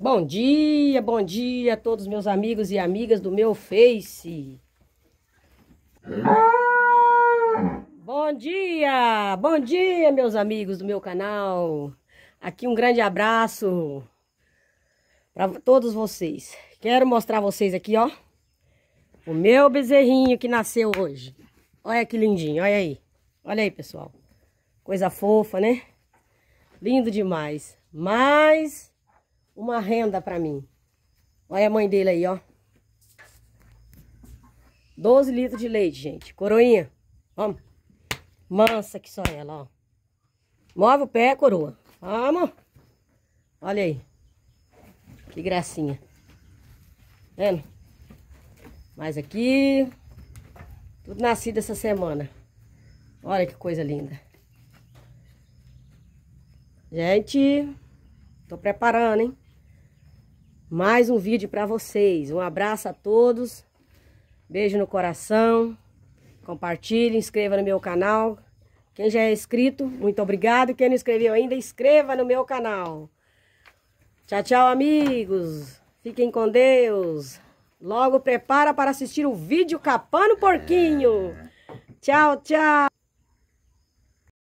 Bom dia, bom dia a todos meus amigos e amigas do meu Face. Bom dia, bom dia meus amigos do meu canal. Aqui um grande abraço para todos vocês. Quero mostrar vocês aqui, ó, o meu bezerrinho que nasceu hoje. Olha que lindinho, olha aí. Olha aí, pessoal. Coisa fofa, né? Lindo demais mais uma renda para mim. Olha a mãe dele aí, ó. 12 litros de leite, gente. Coroinha. Vamos. Mansa que só ela, ó. Move o pé, coroa. Vamos. Olha aí. Que gracinha. Vendo? Mais aqui. Tudo nascido essa semana. Olha que coisa linda. Gente... Tô preparando, hein? Mais um vídeo para vocês. Um abraço a todos. Beijo no coração. Compartilhe, inscreva no meu canal. Quem já é inscrito, muito obrigado. Quem não inscreveu ainda, inscreva no meu canal. Tchau, tchau, amigos. Fiquem com Deus. Logo prepara para assistir o vídeo capando porquinho. Tchau, tchau.